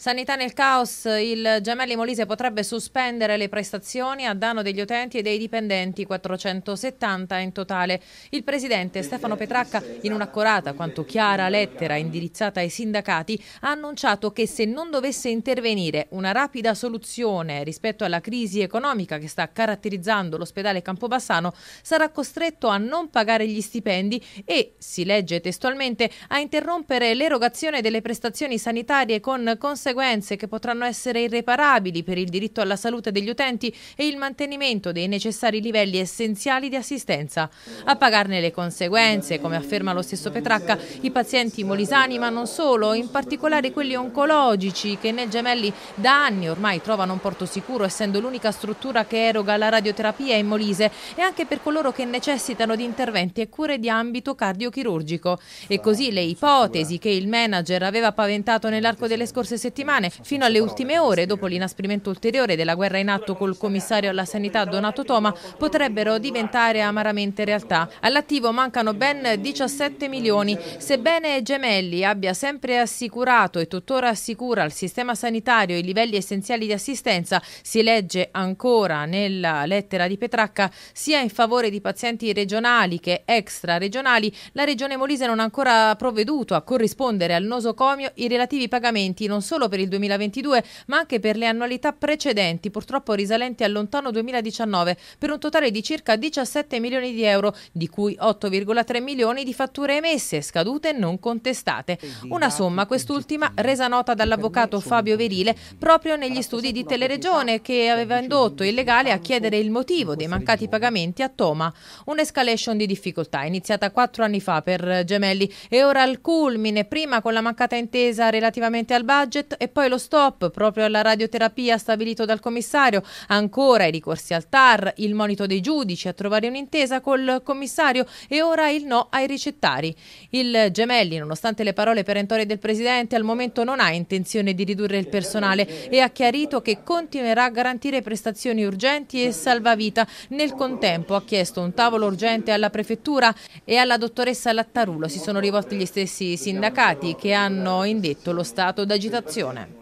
Sanità nel caos, il Gemelli Molise potrebbe sospendere le prestazioni a danno degli utenti e dei dipendenti, 470 in totale. Il presidente Stefano Petracca, in un'accorata quanto chiara lettera indirizzata ai sindacati, ha annunciato che se non dovesse intervenire una rapida soluzione rispetto alla crisi economica che sta caratterizzando l'ospedale Campobassano, sarà costretto a non pagare gli stipendi e, si legge testualmente, a interrompere l'erogazione delle prestazioni sanitarie con conseguenze conseguenze che potranno essere irreparabili per il diritto alla salute degli utenti e il mantenimento dei necessari livelli essenziali di assistenza. A pagarne le conseguenze, come afferma lo stesso Petracca, i pazienti molisani ma non solo, in particolare quelli oncologici che nel Gemelli da anni ormai trovano un porto sicuro essendo l'unica struttura che eroga la radioterapia in Molise e anche per coloro che necessitano di interventi e cure di ambito cardiochirurgico. E così le ipotesi che il manager aveva paventato nell'arco delle scorse settimane settimane fino alle ultime ore, dopo l'inasprimento ulteriore della guerra in atto col commissario alla sanità Donato Toma, potrebbero diventare amaramente realtà. All'attivo mancano ben 17 milioni. Sebbene Gemelli abbia sempre assicurato e tuttora assicura al sistema sanitario i livelli essenziali di assistenza, si legge ancora nella lettera di Petracca, sia in favore di pazienti regionali che extra regionali, la Regione Molise non ha ancora provveduto a corrispondere al nosocomio i relativi pagamenti non solo per il 2022, ma anche per le annualità precedenti, purtroppo risalenti al lontano 2019, per un totale di circa 17 milioni di euro, di cui 8,3 milioni di fatture emesse, scadute e non contestate. Una somma, quest'ultima, resa nota dall'avvocato Fabio Verile proprio negli studi di Teleregione, che aveva indotto il legale a chiedere il motivo dei mancati pagamenti a Toma. Un'escalation di difficoltà iniziata quattro anni fa per Gemelli e ora al culmine, prima con la mancata intesa relativamente al budget, e poi lo stop proprio alla radioterapia stabilito dal commissario, ancora i ricorsi al TAR, il monito dei giudici a trovare un'intesa col commissario e ora il no ai ricettari. Il Gemelli, nonostante le parole perentorie del Presidente, al momento non ha intenzione di ridurre il personale e ha chiarito che continuerà a garantire prestazioni urgenti e salvavita. Nel contempo ha chiesto un tavolo urgente alla Prefettura e alla dottoressa Lattarulo. Si sono rivolti gli stessi sindacati che hanno indetto lo stato d'agitazione situazione.